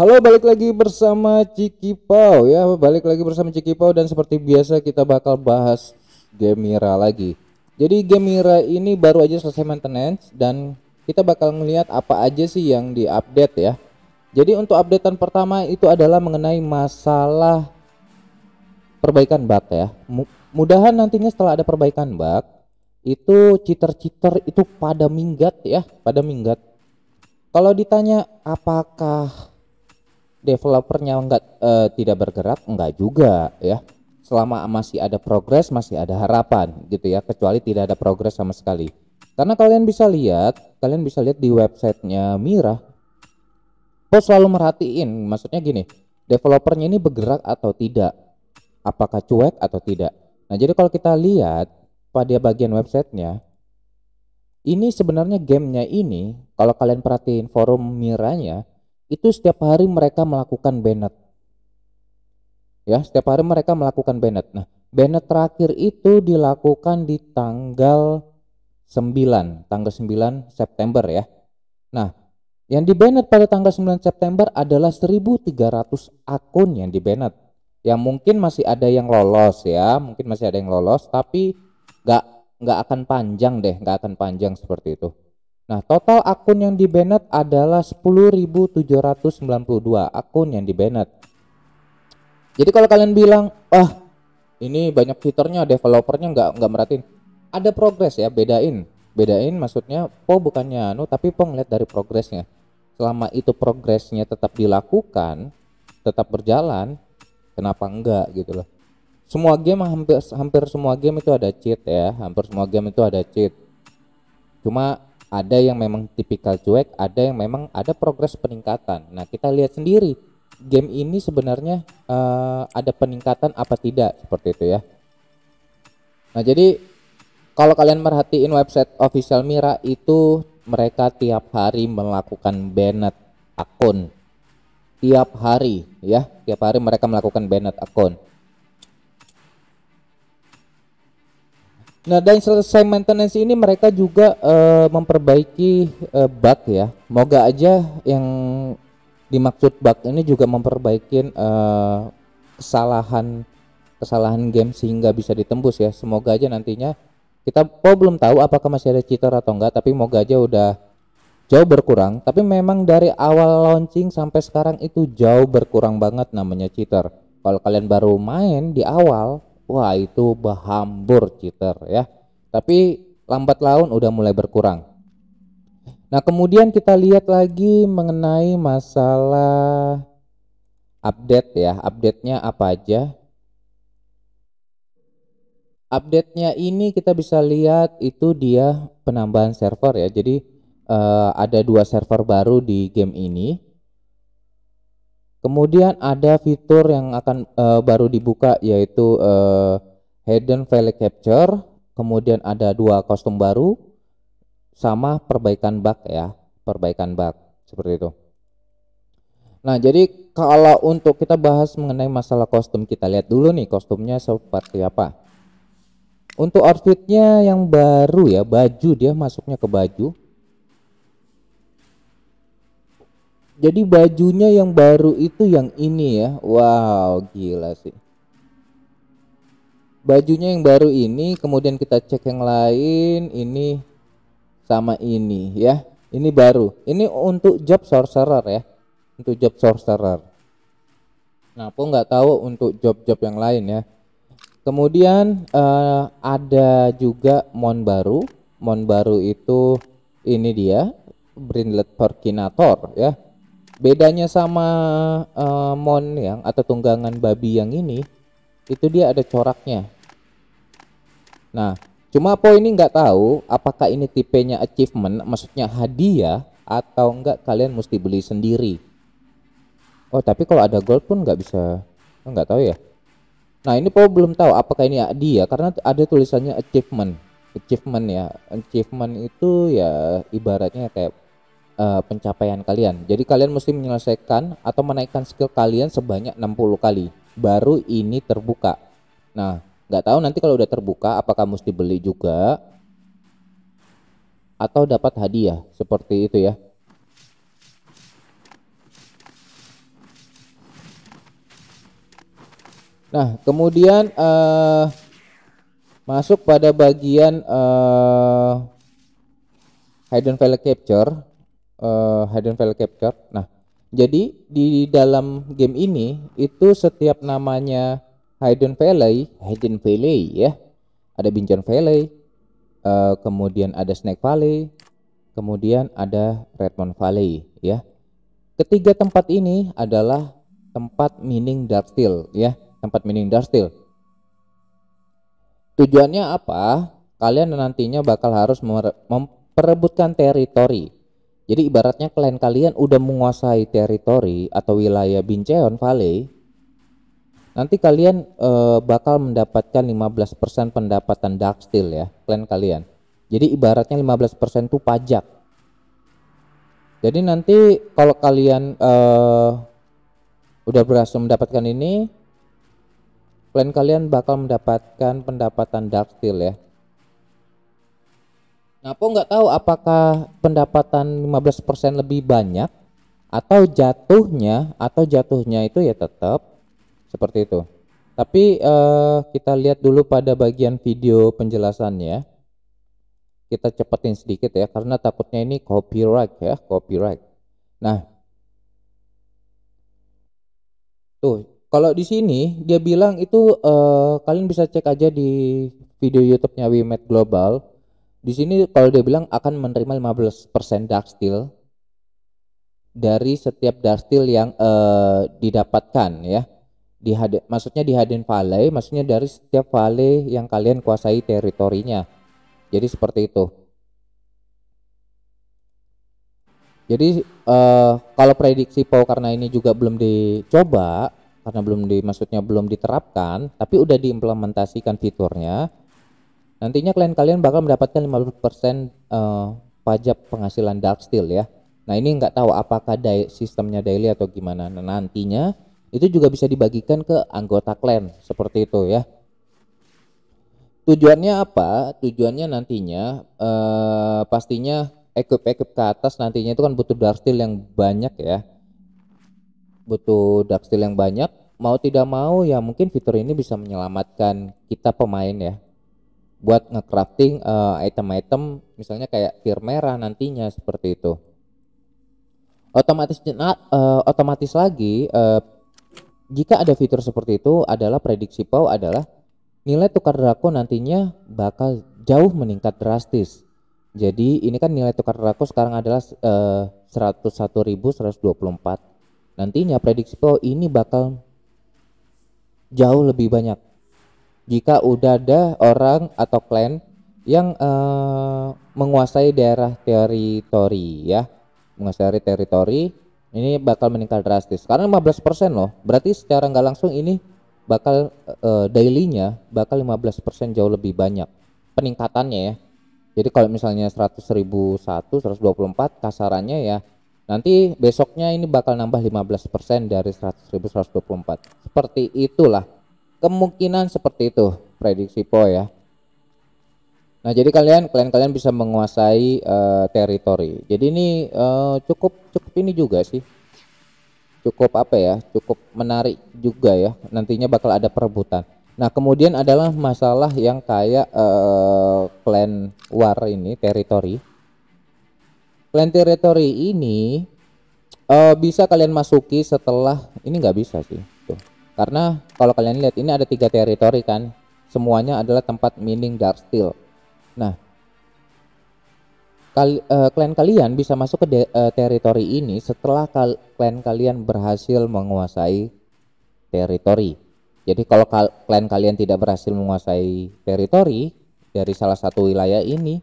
Halo, balik lagi bersama ciki pau ya, balik lagi bersama ciki pau dan seperti biasa kita bakal bahas Gemira lagi. Jadi Gemira ini baru aja selesai maintenance dan kita bakal melihat apa aja sih yang diupdate ya. Jadi untuk updatean pertama itu adalah mengenai masalah perbaikan bug ya. Mudahan nantinya setelah ada perbaikan bug itu citer citer itu pada minggat ya, pada minggat. Kalau ditanya apakah developernya enggak uh, eh, tidak bergerak enggak juga ya selama masih ada progres masih ada harapan gitu ya kecuali tidak ada progres sama sekali karena kalian bisa lihat kalian bisa lihat di websitenya Mira bos selalu merhatiin maksudnya gini developernya ini bergerak atau tidak apakah cuek atau tidak nah jadi kalau kita lihat pada bagian websitenya ini sebenarnya gamenya ini kalau kalian perhatiin forum Miranya itu setiap hari mereka melakukan Bennett. Ya, setiap hari mereka melakukan Bennett. Nah, Bennett terakhir itu dilakukan di tanggal 9, tanggal 9 September ya. Nah, yang di pada tanggal 9 September adalah 1300 akun yang di Ya mungkin masih ada yang lolos ya, mungkin masih ada yang lolos tapi nggak nggak akan panjang deh, nggak akan panjang seperti itu. Nah, total akun yang dibanned adalah 10.792 akun yang dibanned Jadi kalau kalian bilang, "Wah, ini banyak fiturnya, developernya nggak nggak meratin Ada progres ya, bedain. Bedain maksudnya Po bukannya anu, tapi Po ngeliat dari progresnya. Selama itu progresnya tetap dilakukan, tetap berjalan, kenapa enggak gitu loh. Semua game hampir hampir semua game itu ada cheat ya, hampir semua game itu ada cheat. Cuma ada yang memang tipikal cuek, ada yang memang ada progres peningkatan. Nah, kita lihat sendiri game ini sebenarnya uh, ada peningkatan apa tidak seperti itu ya. Nah, jadi kalau kalian merhatiin website official Mira itu mereka tiap hari melakukan banned akun. Tiap hari ya, tiap hari mereka melakukan banned akun. Nah, dan selesai maintenance ini mereka juga uh, memperbaiki uh, eh, bug ya. Moga aja yang dimaksud bug ini juga memperbaiki uh, kesalahan kesalahan game sehingga bisa ditembus ya. Semoga aja nantinya kita oh, belum tahu apakah masih ada cheater atau enggak, tapi moga aja udah jauh berkurang. Tapi memang dari awal launching sampai sekarang itu jauh berkurang banget namanya cheater. Kalau kalian baru main di awal, wah itu bahambur cheater ya. Tapi lambat laun udah mulai berkurang. Nah, kemudian kita lihat lagi mengenai masalah update ya. Update-nya apa aja? Update-nya ini kita bisa lihat itu dia penambahan server ya. Jadi uh, ada dua server baru di game ini Kemudian ada fitur yang akan uh, baru dibuka yaitu uh, hidden file capture, kemudian ada dua kostum baru sama perbaikan bug ya, perbaikan bug seperti itu. Nah, jadi kalau untuk kita bahas mengenai masalah kostum, kita lihat dulu nih kostumnya seperti apa. Untuk outfitnya yang baru ya, baju dia masuknya ke baju. Jadi bajunya yang baru itu yang ini ya. Wow, gila sih. Bajunya yang baru ini, kemudian kita cek yang lain, ini sama ini ya. Ini baru. Ini untuk job sorcerer ya. Untuk job sorcerer. Nah, aku nggak tahu untuk job-job yang lain ya. Kemudian uh, ada juga mon baru. Mon baru itu ini dia, Brindlet Perkinator ya Bedanya sama uh, mon yang atau tunggangan babi yang ini, itu dia ada coraknya. Nah, cuma Po ini nggak tahu apakah ini tipenya achievement, maksudnya hadiah atau enggak kalian mesti beli sendiri. Oh, tapi kalau ada gold pun nggak bisa, nggak oh, tahu ya. Nah, ini Po belum tahu apakah ini hadiah karena ada tulisannya achievement. Achievement ya, achievement itu ya ibaratnya kayak uh, pencapaian kalian. Jadi kalian mesti menyelesaikan atau menaikkan skill kalian sebanyak 60 kali. Baru ini terbuka. Nah, nggak tahu nanti kalau udah terbuka apakah mesti beli juga atau dapat hadiah seperti itu ya. Nah, kemudian uh, masuk pada bagian uh, hidden file capture uh, eh, hidden file capture. Nah, jadi di dalam game ini itu setiap namanya hidden valley, hidden valley ya. Ada Binjan Valley, uh, eh, kemudian ada Snake Valley, kemudian ada Redmond Valley ya. Ketiga tempat ini adalah tempat mining dark Darksteel ya, tempat mining dark Darksteel. Tujuannya apa? Kalian nantinya bakal harus memperebutkan teritori jadi ibaratnya klien kalian udah menguasai teritori atau wilayah Bincheon Valley, nanti kalian e, bakal mendapatkan 15% pendapatan dark steel ya, klien kalian. Jadi ibaratnya 15% itu pajak. Jadi nanti kalau kalian e, udah berhasil mendapatkan ini, klien kalian bakal mendapatkan pendapatan dark steel ya. Napo nggak tahu apakah pendapatan 15% lebih banyak atau jatuhnya atau jatuhnya itu ya tetap seperti itu. Tapi eh, kita lihat dulu pada bagian video penjelasannya. Kita cepetin sedikit ya karena takutnya ini copyright ya, copyright. Nah. Tuh, kalau di sini dia bilang itu eh, kalian bisa cek aja di video YouTube-nya Wimet Global di sini kalau dia bilang akan menerima 15% dark steel dari setiap dark steel yang uh, didapatkan ya. Di had maksudnya di Haden Valley, maksudnya dari setiap valley yang kalian kuasai teritorinya. Jadi seperti itu. Jadi uh, kalau prediksi Paul karena ini juga belum dicoba, karena belum di maksudnya belum diterapkan, tapi udah diimplementasikan fiturnya Nantinya klien kalian bakal mendapatkan 50% uh, eh, pajak penghasilan dark steel ya. Nah ini nggak tahu apakah day, sistemnya daily atau gimana. Nah, nantinya itu juga bisa dibagikan ke anggota klien seperti itu ya. Tujuannya apa? Tujuannya nantinya eh, pastinya ekip-ekip ke atas nantinya itu kan butuh dark steel yang banyak ya. Butuh dark steel yang banyak. Mau tidak mau ya mungkin fitur ini bisa menyelamatkan kita pemain ya buat ngecrafting uh, item-item misalnya kayak tier merah nantinya seperti itu. Otomatis uh, otomatis lagi uh, jika ada fitur seperti itu adalah prediksi pow adalah nilai tukar Draco nantinya bakal jauh meningkat drastis. Jadi ini kan nilai tukar Draco sekarang adalah uh, 101.124. Nantinya prediksi pow ini bakal jauh lebih banyak jika udah ada orang atau klan yang uh, menguasai daerah teritori ya menguasai teritori ini bakal meningkat drastis karena 15% loh berarti secara nggak langsung ini bakal uh, dailynya bakal 15% jauh lebih banyak peningkatannya ya jadi kalau misalnya 100.001 124 kasarannya ya nanti besoknya ini bakal nambah 15% dari 100.124 seperti itulah Kemungkinan seperti itu prediksi Po ya. Nah, jadi kalian kalian-kalian bisa menguasai uh, teritori. Jadi ini uh, cukup cukup ini juga sih. Cukup apa ya? Cukup menarik juga ya. Nantinya bakal ada perebutan. Nah, kemudian adalah masalah yang kayak uh, eh, clan war ini, teritori. Clan teritori ini uh, bisa kalian masuki setelah ini nggak bisa sih karena kalau kalian lihat ini ada tiga teritori kan, semuanya adalah tempat mining dark steel. Nah, kal uh, klan kalian bisa masuk ke uh, teritori ini setelah kal klan kalian berhasil menguasai teritori. Jadi kalau kal klan kalian tidak berhasil menguasai teritori dari salah satu wilayah ini,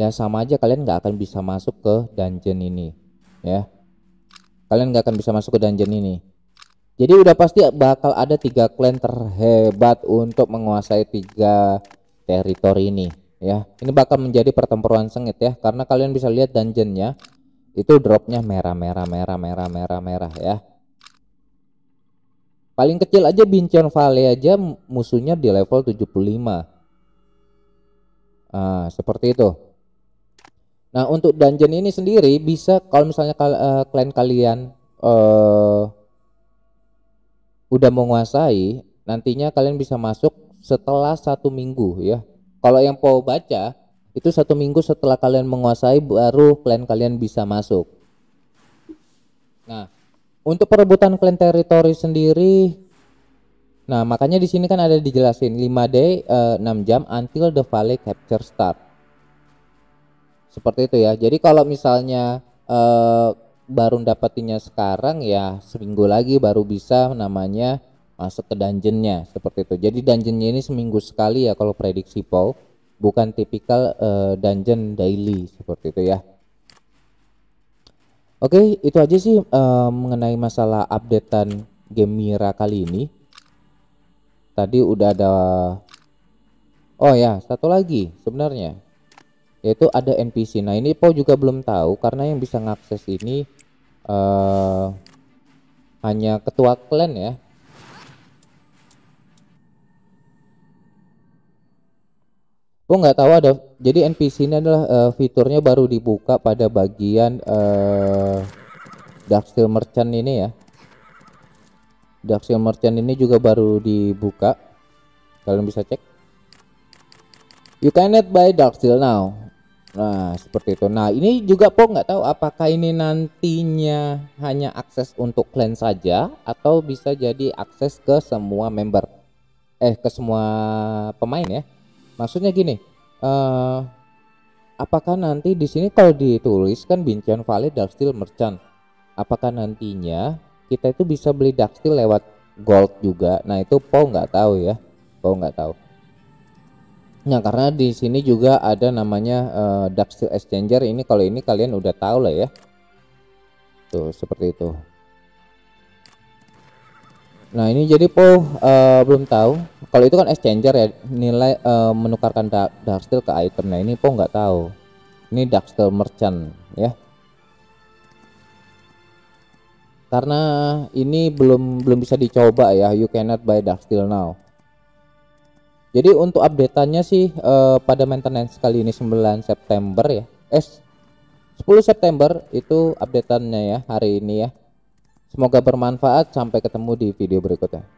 ya sama aja kalian nggak akan bisa masuk ke dungeon ini, ya. Kalian nggak akan bisa masuk ke dungeon ini. Jadi udah pasti bakal ada tiga klan terhebat untuk menguasai tiga teritori ini ya. Ini bakal menjadi pertempuran sengit ya karena kalian bisa lihat dungeonnya itu dropnya merah merah merah merah merah merah ya. Paling kecil aja Bincon Valley aja musuhnya di level 75. Nah, seperti itu. Nah, untuk dungeon ini sendiri bisa kalau misalnya eh, klan kalian eh udah menguasai, nantinya kalian bisa masuk setelah satu minggu ya. Kalau yang mau baca itu satu minggu setelah kalian menguasai baru klan kalian bisa masuk. Nah, untuk perebutan klan teritori sendiri, nah makanya di sini kan ada dijelasin 5 day uh, eh, 6 jam until the valley capture start. Seperti itu ya. Jadi kalau misalnya uh, baru dapatinya sekarang ya seminggu lagi baru bisa namanya masuk ke dungeonnya seperti itu. Jadi dungeonnya ini seminggu sekali ya kalau prediksi Paul bukan tipikal uh, dungeon daily seperti itu ya. Oke, itu aja sih uh, mengenai masalah updatean game Mira kali ini. Tadi udah ada Oh ya, satu lagi sebenarnya yaitu ada NPC. Nah, ini Po juga belum tahu karena yang bisa ngakses ini uh, hanya ketua klan ya. Po nggak tahu ada jadi NPC ini adalah uh, fiturnya baru dibuka pada bagian uh, eh, Darksteel Merchant ini ya. Darksteel Merchant ini juga baru dibuka. Kalian bisa cek. You cannot buy Darksteel now. Nah, seperti itu. Nah, ini juga Po nggak tahu apakah ini nantinya hanya akses untuk clan saja atau bisa jadi akses ke semua member. Eh, ke semua pemain ya. Maksudnya gini, uh, apakah nanti di sini kalau ditulis kan Bincian vale Darksteel Merchant. Apakah nantinya kita itu bisa beli Darksteel lewat gold juga? Nah, itu Po nggak tahu ya. Po nggak tahu. Nah, karena di sini juga ada namanya uh, eh, dark steel exchanger. Ini kalau ini kalian udah tahu lah ya. Tuh, seperti itu. Nah, ini jadi po uh, belum tahu. Kalau itu kan exchanger ya, nilai uh, menukarkan dark, dark ke item. Nah, ini po nggak tahu. Ini dark steel merchant ya. Karena ini belum belum bisa dicoba ya. You cannot buy dark steel now jadi untuk updateannya sih uh, pada maintenance kali ini 9 September ya. Eh 10 September itu updateannya ya hari ini ya. Semoga bermanfaat sampai ketemu di video berikutnya.